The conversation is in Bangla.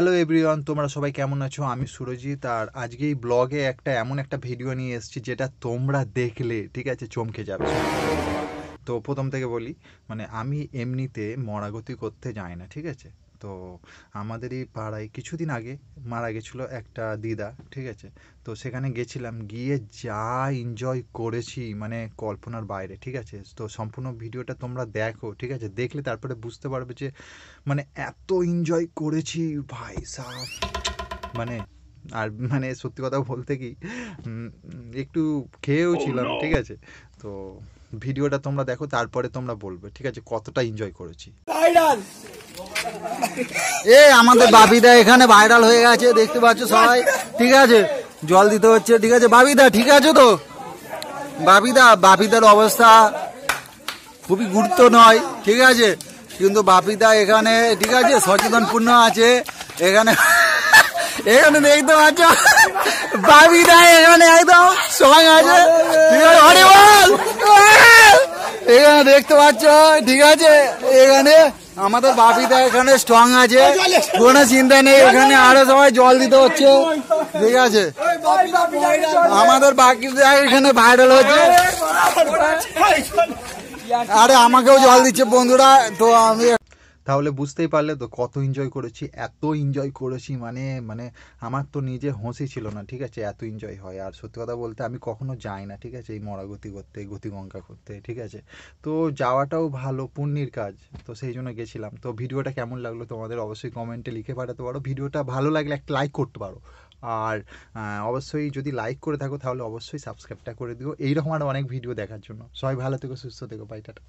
হ্যালো এভরিওয়ান তোমরা সবাই কেমন আছো আমি সুরজিৎ আর আজকে এই ব্লগে একটা এমন একটা ভিডিও নিয়ে এসেছি যেটা তোমরা দেখলে ঠিক আছে চমকে যাবে তো প্রথম থেকে বলি মানে আমি এমনিতে মরাগতি করতে যাই না ঠিক আছে তো আমাদেরই পাড়ায় কিছুদিন আগে মারা গেছিল একটা দিদা ঠিক আছে তো সেখানে গেছিলাম গিয়ে যা এনজয় করেছি মানে কল্পনার বাইরে ঠিক আছে তো সম্পূর্ণ ভিডিওটা তোমরা দেখো ঠিক আছে দেখলে তারপরে বুঝতে পারবে যে মানে এত এনজয় করেছি ভাই সাহ মানে আর মানে সত্যি কথা বলতে কি একটু খেয়েও oh, ছিলাম ঠিক আছে তো ভিডিওটা তোমরা দেখো তারপরে তোমরা বলবে ঠিক আছে কতটা এনজয় করেছি এ আমাদের বাবিদা এখানে ভাইরাল হয়ে গেছে দেখতে পাচ্ছ সবাই ঠিক আছে জল দিতে হচ্ছে ঠিক আছে বাবিদা ঠিক আছে তো বাবিদা বাপিদার অবস্থা খুবই গুরুত্ব নয় ঠিক আছে কিন্তু বাপিদা এখানে ঠিক আছে সচেতনপূর্ণ আছে এখানে এখানে দেখতে পাচ্ছ বাবিদা এখানে একদম সবাই আছে এখানে দেখতে পাচ্ছ ঠিক আছে এখানে আমাদের বাপিদা এখানে স্ট্রং আছে কোনো চিন্তা নেই এখানে আরো সবাই জল দিতে হচ্ছে ঠিক আছে আমাদের বাকি এখানে ভাইরাল হচ্ছে আরে আমাকেও জল দিচ্ছে বন্ধুরা তো আমি তাহলে বুঝতেই পারলে তো কত এনজয় করেছি এত এনজয় করেছি মানে মানে আমার তো নিজে হসি ছিল না ঠিক আছে এত এনজয় হয় আর সত্যি কথা বলতে আমি কখনো যাই না ঠিক আছে এই মরাগতি করতে গঙ্গা করতে ঠিক আছে তো যাওয়াটাও ভালো পুণ্যের কাজ তো সেই জন্য গেছিলাম তো ভিডিওটা কেমন লাগলো তোমাদের অবশ্যই কমেন্টে লিখে পাঠাতে পারো ভিডিওটা ভালো লাগলে একটা লাইক করতে পারো আর অবশ্যই যদি লাইক করে থাকো তাহলে অবশ্যই সাবস্ক্রাইবটা করে দিও এইরকম আরও অনেক ভিডিও দেখার জন্য সবাই ভালো থেকো সুস্থ থেকো বাই টাটা